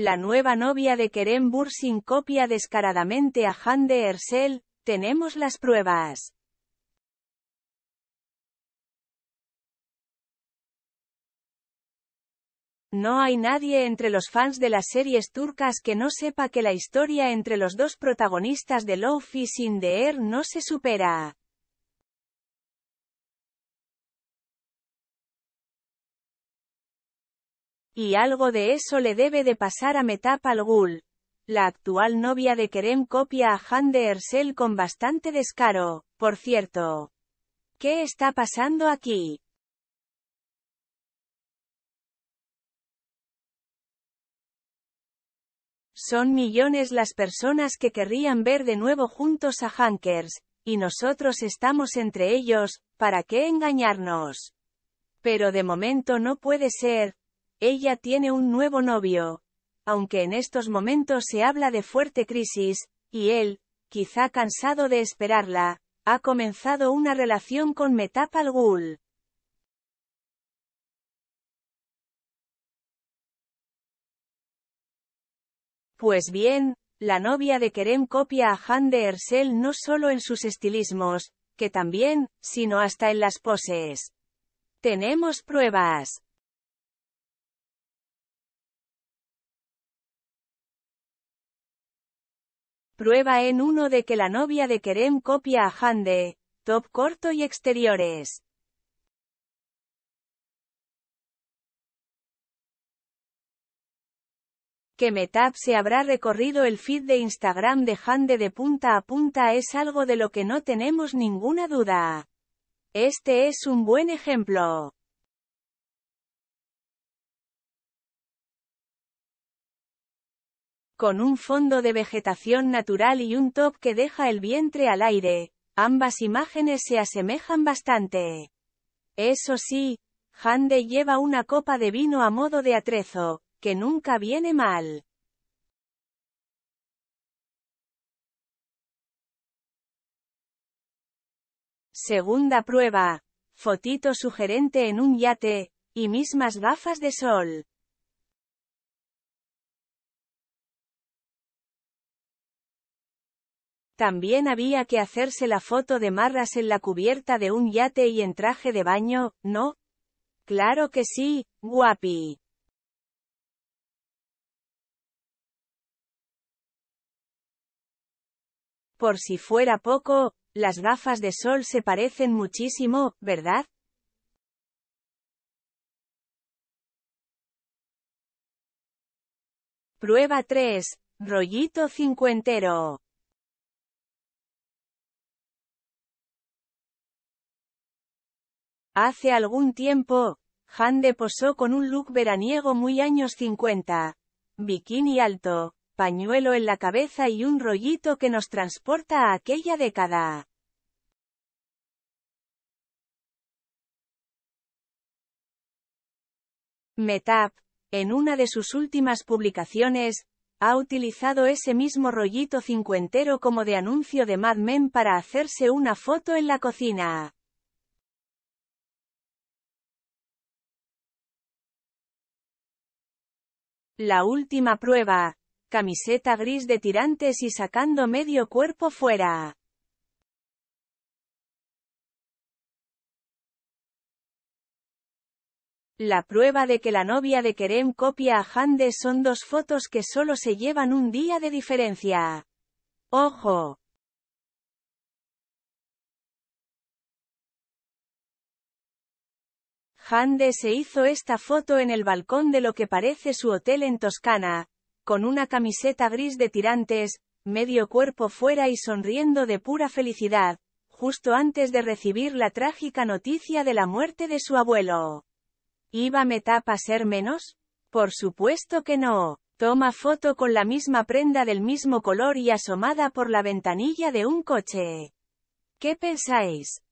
La nueva novia de Kerem Bursin copia descaradamente a Hande Ersel, tenemos las pruebas. No hay nadie entre los fans de las series turcas que no sepa que la historia entre los dos protagonistas de Love is in the Air er no se supera. Y algo de eso le debe de pasar a Metapalgul La actual novia de Kerem copia a Han de Ersel con bastante descaro, por cierto. ¿Qué está pasando aquí? Son millones las personas que querrían ver de nuevo juntos a Hankers, y nosotros estamos entre ellos, ¿para qué engañarnos? Pero de momento no puede ser, ella tiene un nuevo novio. Aunque en estos momentos se habla de fuerte crisis, y él, quizá cansado de esperarla, ha comenzado una relación con Metapal Pues bien, la novia de Kerem copia a Han de Ersel no solo en sus estilismos, que también, sino hasta en las poses. Tenemos pruebas. Prueba en uno de que la novia de Kerem copia a Hande, top corto y exteriores. Que Metap se habrá recorrido el feed de Instagram de Hande de punta a punta es algo de lo que no tenemos ninguna duda. Este es un buen ejemplo. con un fondo de vegetación natural y un top que deja el vientre al aire. Ambas imágenes se asemejan bastante. Eso sí, Hande lleva una copa de vino a modo de atrezo, que nunca viene mal. Segunda prueba. Fotito sugerente en un yate, y mismas gafas de sol. También había que hacerse la foto de Marras en la cubierta de un yate y en traje de baño, ¿no? Claro que sí, guapi. Por si fuera poco, las gafas de sol se parecen muchísimo, ¿verdad? Prueba 3. Rollito cincuentero. Hace algún tiempo, Hande posó con un look veraniego muy años 50. Bikini alto, pañuelo en la cabeza y un rollito que nos transporta a aquella década. Metap, en una de sus últimas publicaciones, ha utilizado ese mismo rollito cincuentero como de anuncio de Mad Men para hacerse una foto en la cocina. La última prueba. Camiseta gris de tirantes y sacando medio cuerpo fuera. La prueba de que la novia de Kerem copia a Hande son dos fotos que solo se llevan un día de diferencia. ¡Ojo! Hande se hizo esta foto en el balcón de lo que parece su hotel en Toscana, con una camiseta gris de tirantes, medio cuerpo fuera y sonriendo de pura felicidad, justo antes de recibir la trágica noticia de la muerte de su abuelo. ¿Iba Metap a ser menos? Por supuesto que no. Toma foto con la misma prenda del mismo color y asomada por la ventanilla de un coche. ¿Qué pensáis?